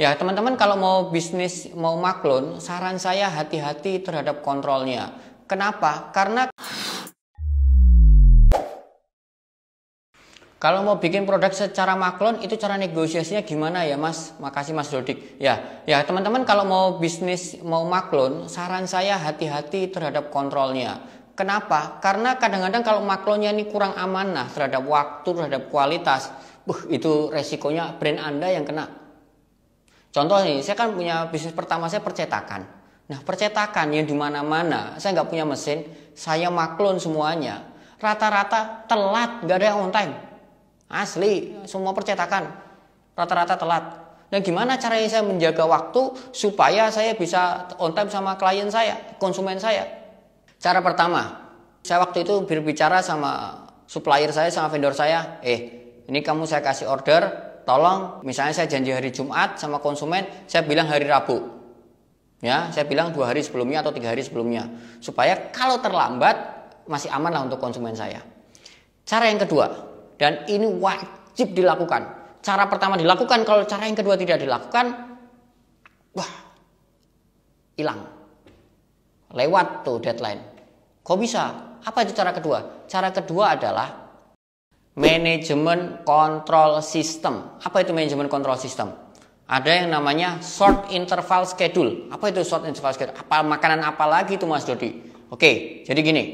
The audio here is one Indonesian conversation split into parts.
Ya, teman-teman kalau mau bisnis mau maklon, saran saya hati-hati terhadap kontrolnya. Kenapa? Karena Kalau mau bikin produk secara maklon itu cara negosiasinya gimana ya Mas? Makasih Mas Dodik. Ya, ya teman-teman kalau mau bisnis mau maklon, saran saya hati-hati terhadap kontrolnya. Kenapa? Karena kadang-kadang kalau maklonnya ini kurang amanah terhadap waktu, terhadap kualitas, buh, itu resikonya brand Anda yang kena. Contoh nih, saya kan punya bisnis pertama saya percetakan. Nah, percetakan yang di mana-mana, saya nggak punya mesin, saya maklun semuanya. Rata-rata telat, nggak ada yang on time. Asli, semua percetakan. Rata-rata telat. Dan nah, gimana caranya saya menjaga waktu supaya saya bisa on time sama klien saya, konsumen saya? Cara pertama, saya waktu itu berbicara sama supplier saya, sama vendor saya, eh, ini kamu saya kasih order, Tolong misalnya saya janji hari Jumat sama konsumen, saya bilang hari Rabu. Ya, saya bilang dua hari sebelumnya atau tiga hari sebelumnya. Supaya kalau terlambat masih aman lah untuk konsumen saya. Cara yang kedua, dan ini wajib dilakukan. Cara pertama dilakukan, kalau cara yang kedua tidak dilakukan, wah, hilang. Lewat tuh deadline. Kok bisa? Apa itu cara kedua? Cara kedua adalah manajemen kontrol sistem. Apa itu manajemen kontrol sistem? Ada yang namanya short interval schedule. Apa itu short interval schedule? Apa makanan apa lagi itu Mas Dodi? Oke, jadi gini.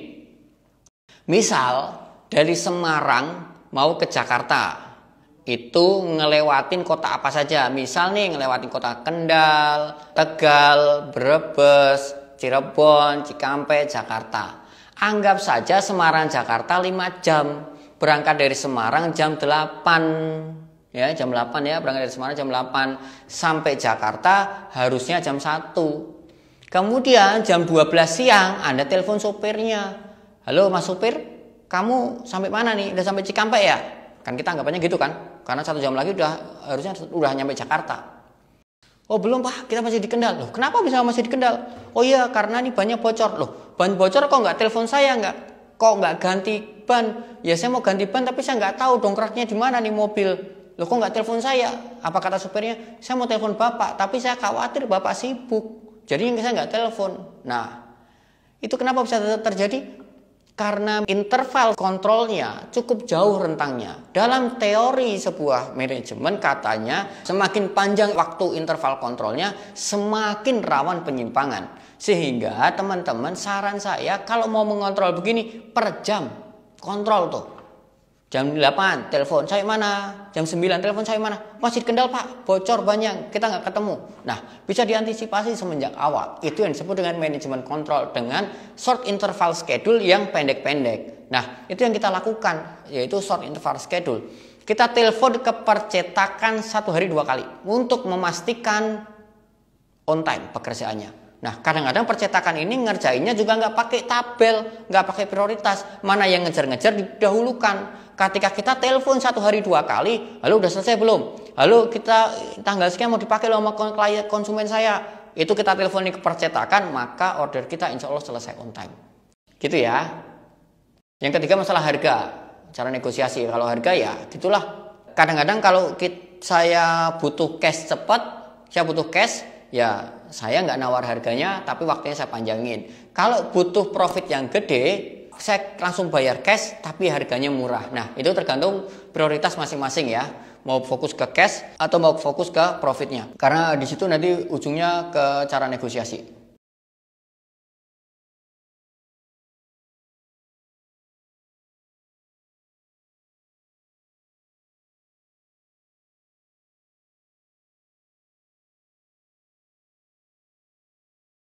Misal dari Semarang mau ke Jakarta, itu ngelewatin kota apa saja. Misal nih ngelewatin kota Kendal, Tegal, Brebes, Cirebon, Cikampek, Jakarta. Anggap saja Semarang Jakarta 5 jam berangkat dari Semarang jam 8 ya jam 8 ya berangkat dari Semarang jam 8 sampai Jakarta harusnya jam 1 kemudian jam 12 siang Anda telepon sopirnya halo mas sopir kamu sampai mana nih udah sampai Cikampek ya kan kita anggapannya gitu kan karena satu jam lagi udah harusnya udah nyampe Jakarta Oh belum pak, kita masih di Kendal. Loh kenapa bisa masih di Kendal? Oh iya karena ini banyak bocor. Loh ban bocor kok nggak telepon saya nggak? kok nggak ganti ban ya saya mau ganti ban tapi saya nggak tahu dongkraknya di mana nih mobil loh kok nggak telepon saya apa kata supirnya saya mau telepon bapak tapi saya khawatir bapak sibuk jadi saya nggak telepon nah itu kenapa bisa terjadi karena interval kontrolnya cukup jauh rentangnya. Dalam teori sebuah manajemen katanya semakin panjang waktu interval kontrolnya semakin rawan penyimpangan. Sehingga teman-teman saran saya kalau mau mengontrol begini per jam kontrol tuh Jam 8 telepon saya mana? Jam 9 telepon saya mana? Masih Kendal Pak, bocor banyak, kita nggak ketemu. Nah, bisa diantisipasi semenjak awal. Itu yang disebut dengan manajemen kontrol dengan short interval schedule yang pendek-pendek. Nah, itu yang kita lakukan, yaitu short interval schedule. Kita telepon ke percetakan satu hari dua kali untuk memastikan on time pekerjaannya. Nah, kadang-kadang percetakan ini ngerjainnya juga nggak pakai tabel, nggak pakai prioritas. Mana yang ngejar-ngejar didahulukan ketika kita telepon satu hari dua kali, lalu udah selesai belum? lalu kita tanggal sekian mau dipakai lama sama klien konsumen saya. Itu kita teleponi ke percetakan, maka order kita insya Allah selesai on time. Gitu ya. Yang ketiga masalah harga, cara negosiasi. Kalau harga ya gitulah. Kadang-kadang kalau kita, saya butuh cash cepat, saya butuh cash, ya saya nggak nawar harganya, tapi waktunya saya panjangin. Kalau butuh profit yang gede, saya langsung bayar cash tapi harganya murah. Nah, itu tergantung prioritas masing-masing ya. Mau fokus ke cash atau mau fokus ke profitnya. Karena di situ nanti ujungnya ke cara negosiasi.